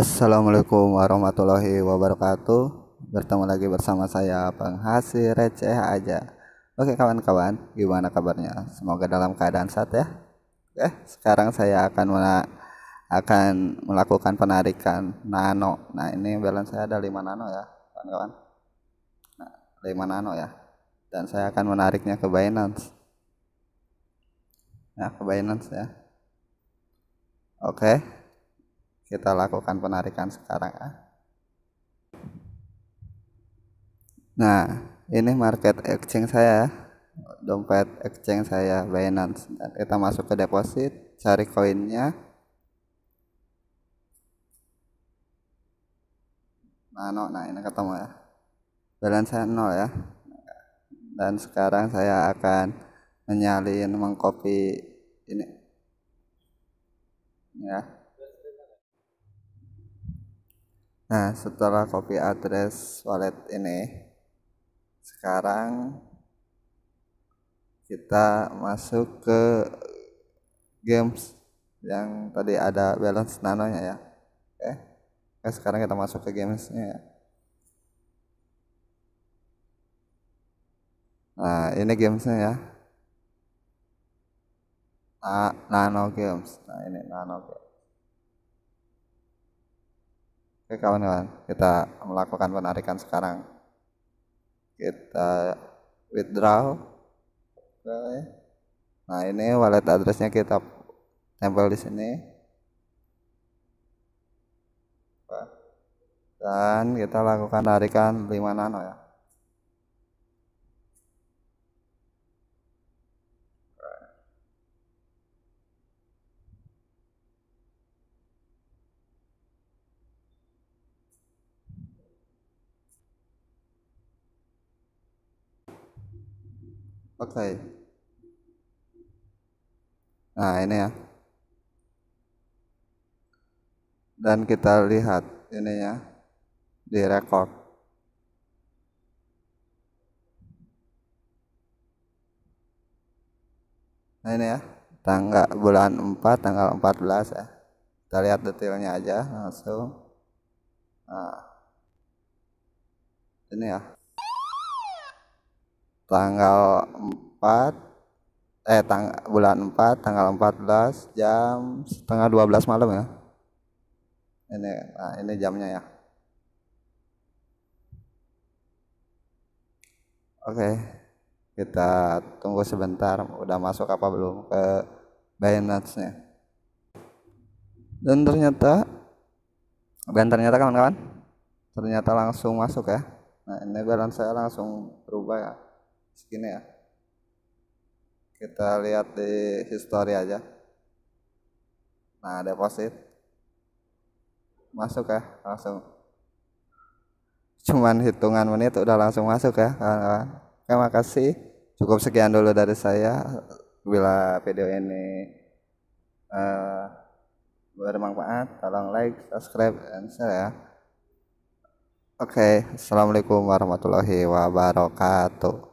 Assalamualaikum warahmatullahi wabarakatuh Bertemu lagi bersama saya penghasil receh aja Oke kawan-kawan gimana kabarnya Semoga dalam keadaan sehat ya Oke sekarang saya akan akan melakukan penarikan nano Nah ini balance saya ada 5 nano ya kawan-kawan nah, 5 nano ya Dan saya akan menariknya ke Binance Nah ke Binance ya Oke kita lakukan penarikan sekarang ya. Nah, ini market exchange saya, ah. dompet exchange saya Binance. Dan kita masuk ke deposit, cari koinnya. Nano, nah ini ketemu ya. Balance saya nol ya. Dan sekarang saya akan menyalin mengcopy ini. Ya, Nah, setelah copy address wallet ini, sekarang kita masuk ke games yang tadi ada balance nanonya ya. Oke. Oke sekarang kita masuk ke gamesnya ya. Nah, ini gamesnya ya. Nah, nano games. Nah, ini nano games. Oke kawan-kawan, kita melakukan penarikan sekarang. Kita withdraw. Nah ini wallet addressnya kita tempel di sini. Dan kita lakukan tarikan 5 nano ya. Oke, nah ini ya dan kita lihat ini ya di record nah ini ya tanggal bulan 4 tanggal 14 ya kita lihat detailnya aja langsung nah, ini ya tanggal 4 eh tang bulan 4 tanggal 14 jam setengah 12 malam ya ini nah ini jamnya ya oke kita tunggu sebentar udah masuk apa belum ke Binance nya dan ternyata dan ternyata kawan-kawan ternyata langsung masuk ya nah ini balance saya langsung berubah ya segini ya kita lihat di history aja nah deposit masuk ya langsung cuman hitungan menit udah langsung masuk ya kawan-kawan ah, terima kasih cukup sekian dulu dari saya bila video ini uh, bermanfaat tolong like subscribe dan share ya oke okay. assalamualaikum warahmatullahi wabarakatuh